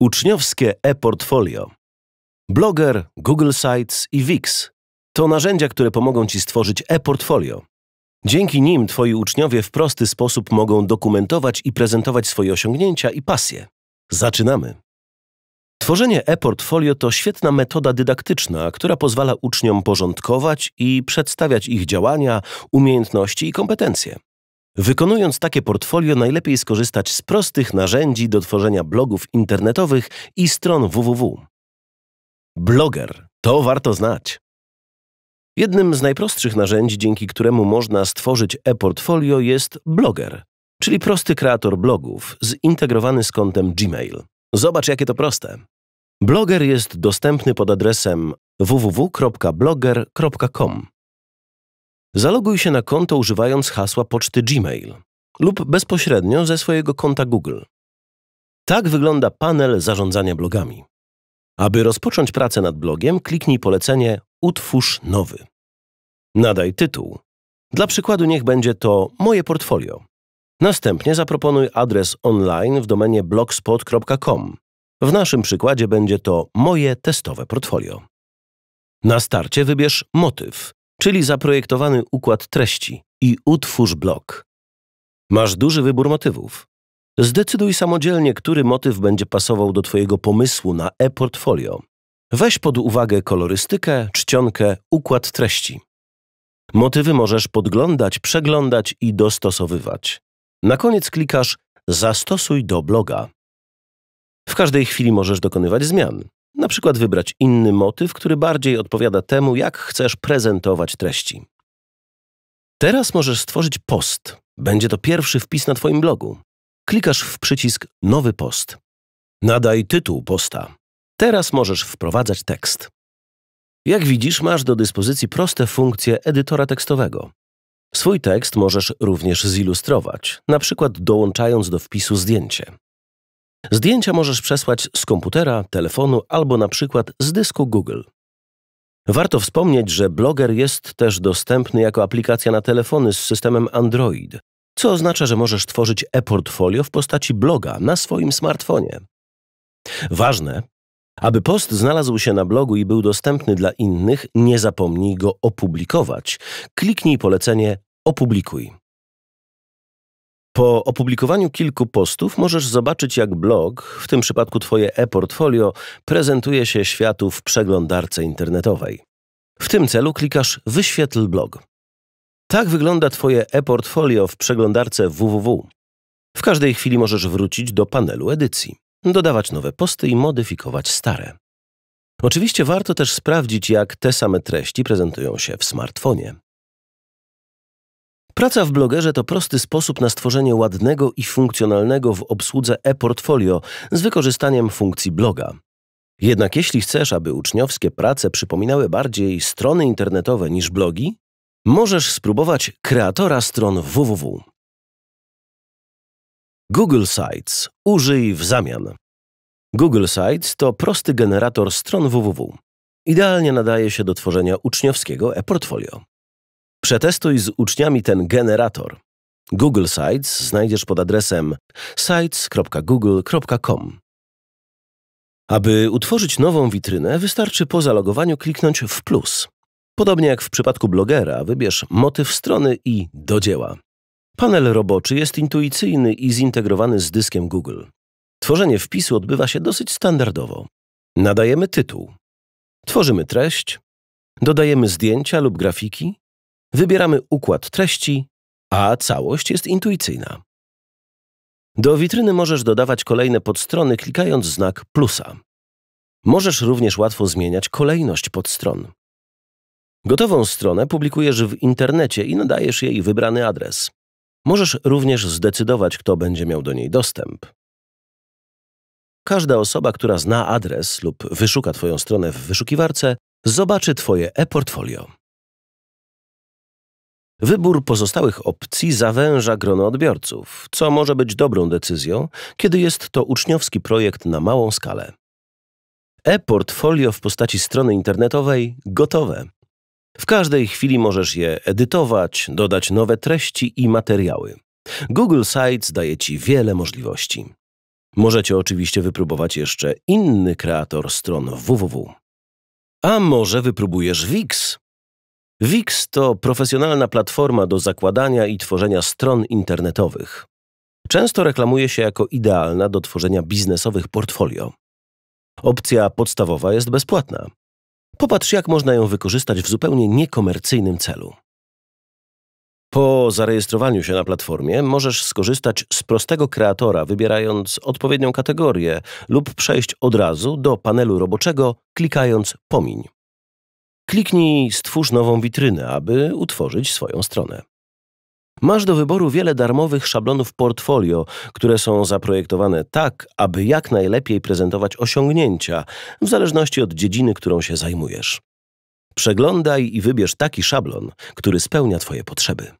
Uczniowskie e-portfolio. Blogger, Google Sites i Wix to narzędzia, które pomogą Ci stworzyć e-portfolio. Dzięki nim Twoi uczniowie w prosty sposób mogą dokumentować i prezentować swoje osiągnięcia i pasje. Zaczynamy! Tworzenie e-portfolio to świetna metoda dydaktyczna, która pozwala uczniom porządkować i przedstawiać ich działania, umiejętności i kompetencje. Wykonując takie portfolio, najlepiej skorzystać z prostych narzędzi do tworzenia blogów internetowych i stron www. Bloger to warto znać. Jednym z najprostszych narzędzi, dzięki któremu można stworzyć e-portfolio, jest Blogger, czyli prosty kreator blogów, zintegrowany z kontem Gmail. Zobacz, jakie to proste. Bloger jest dostępny pod adresem www.blogger.com. Zaloguj się na konto używając hasła poczty Gmail lub bezpośrednio ze swojego konta Google. Tak wygląda panel zarządzania blogami. Aby rozpocząć pracę nad blogiem, kliknij polecenie Utwórz nowy. Nadaj tytuł. Dla przykładu niech będzie to Moje portfolio. Następnie zaproponuj adres online w domenie blogspot.com w naszym przykładzie będzie to moje testowe portfolio. Na starcie wybierz motyw, czyli zaprojektowany układ treści i utwórz blok. Masz duży wybór motywów. Zdecyduj samodzielnie, który motyw będzie pasował do Twojego pomysłu na e-portfolio. Weź pod uwagę kolorystykę, czcionkę, układ treści. Motywy możesz podglądać, przeglądać i dostosowywać. Na koniec klikasz Zastosuj do bloga. W każdej chwili możesz dokonywać zmian. Na przykład wybrać inny motyw, który bardziej odpowiada temu, jak chcesz prezentować treści. Teraz możesz stworzyć post. Będzie to pierwszy wpis na Twoim blogu. Klikasz w przycisk Nowy post. Nadaj tytuł posta. Teraz możesz wprowadzać tekst. Jak widzisz, masz do dyspozycji proste funkcje edytora tekstowego. Swój tekst możesz również zilustrować, na przykład dołączając do wpisu zdjęcie. Zdjęcia możesz przesłać z komputera, telefonu albo na przykład z dysku Google. Warto wspomnieć, że Blogger jest też dostępny jako aplikacja na telefony z systemem Android, co oznacza, że możesz tworzyć e-portfolio w postaci bloga na swoim smartfonie. Ważne, aby post znalazł się na blogu i był dostępny dla innych, nie zapomnij go opublikować. Kliknij polecenie Opublikuj. Po opublikowaniu kilku postów możesz zobaczyć, jak blog, w tym przypadku Twoje e-portfolio, prezentuje się światu w przeglądarce internetowej. W tym celu klikasz Wyświetl blog. Tak wygląda Twoje e-portfolio w przeglądarce www. W każdej chwili możesz wrócić do panelu edycji, dodawać nowe posty i modyfikować stare. Oczywiście warto też sprawdzić, jak te same treści prezentują się w smartfonie. Praca w blogerze to prosty sposób na stworzenie ładnego i funkcjonalnego w obsłudze e-portfolio z wykorzystaniem funkcji bloga. Jednak jeśli chcesz, aby uczniowskie prace przypominały bardziej strony internetowe niż blogi, możesz spróbować kreatora stron www. Google Sites użyj w zamian. Google Sites to prosty generator stron www. Idealnie nadaje się do tworzenia uczniowskiego e-portfolio. Przetestuj z uczniami ten generator. Google Sites znajdziesz pod adresem sites.google.com. Aby utworzyć nową witrynę, wystarczy po zalogowaniu kliknąć w plus. Podobnie jak w przypadku blogera, wybierz motyw strony i do dzieła. Panel roboczy jest intuicyjny i zintegrowany z dyskiem Google. Tworzenie wpisu odbywa się dosyć standardowo. Nadajemy tytuł, tworzymy treść, dodajemy zdjęcia lub grafiki, Wybieramy układ treści, a całość jest intuicyjna. Do witryny możesz dodawać kolejne podstrony klikając znak plusa. Możesz również łatwo zmieniać kolejność podstron. Gotową stronę publikujesz w internecie i nadajesz jej wybrany adres. Możesz również zdecydować, kto będzie miał do niej dostęp. Każda osoba, która zna adres lub wyszuka Twoją stronę w wyszukiwarce, zobaczy Twoje e-portfolio. Wybór pozostałych opcji zawęża grono odbiorców, co może być dobrą decyzją, kiedy jest to uczniowski projekt na małą skalę. E-portfolio w postaci strony internetowej gotowe. W każdej chwili możesz je edytować, dodać nowe treści i materiały. Google Sites daje Ci wiele możliwości. Możecie oczywiście wypróbować jeszcze inny kreator stron www. A może wypróbujesz Wix? Wix to profesjonalna platforma do zakładania i tworzenia stron internetowych. Często reklamuje się jako idealna do tworzenia biznesowych portfolio. Opcja podstawowa jest bezpłatna. Popatrz, jak można ją wykorzystać w zupełnie niekomercyjnym celu. Po zarejestrowaniu się na platformie możesz skorzystać z prostego kreatora, wybierając odpowiednią kategorię lub przejść od razu do panelu roboczego, klikając Pomiń. Kliknij Stwórz nową witrynę, aby utworzyć swoją stronę. Masz do wyboru wiele darmowych szablonów portfolio, które są zaprojektowane tak, aby jak najlepiej prezentować osiągnięcia, w zależności od dziedziny, którą się zajmujesz. Przeglądaj i wybierz taki szablon, który spełnia Twoje potrzeby.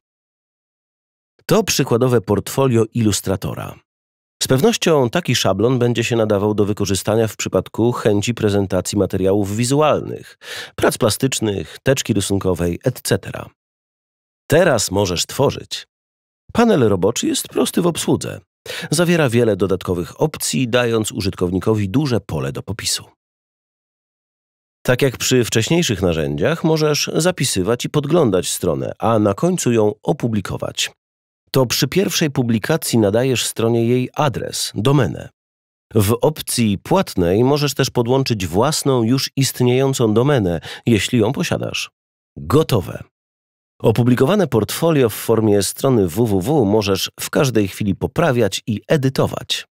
To przykładowe portfolio ilustratora. Z pewnością taki szablon będzie się nadawał do wykorzystania w przypadku chęci prezentacji materiałów wizualnych, prac plastycznych, teczki rysunkowej, etc. Teraz możesz tworzyć. Panel roboczy jest prosty w obsłudze. Zawiera wiele dodatkowych opcji, dając użytkownikowi duże pole do popisu. Tak jak przy wcześniejszych narzędziach, możesz zapisywać i podglądać stronę, a na końcu ją opublikować to przy pierwszej publikacji nadajesz stronie jej adres, domenę. W opcji płatnej możesz też podłączyć własną już istniejącą domenę, jeśli ją posiadasz. Gotowe. Opublikowane portfolio w formie strony www możesz w każdej chwili poprawiać i edytować.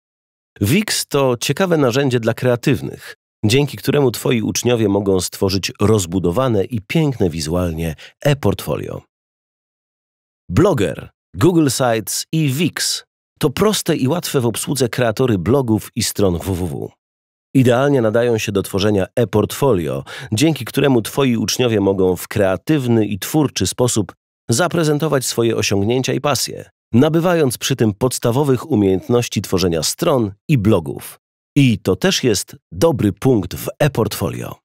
Wix to ciekawe narzędzie dla kreatywnych, dzięki któremu Twoi uczniowie mogą stworzyć rozbudowane i piękne wizualnie e-portfolio. Bloger Google Sites i Wix to proste i łatwe w obsłudze kreatory blogów i stron www. Idealnie nadają się do tworzenia e-portfolio, dzięki któremu Twoi uczniowie mogą w kreatywny i twórczy sposób zaprezentować swoje osiągnięcia i pasje, nabywając przy tym podstawowych umiejętności tworzenia stron i blogów. I to też jest dobry punkt w e-portfolio.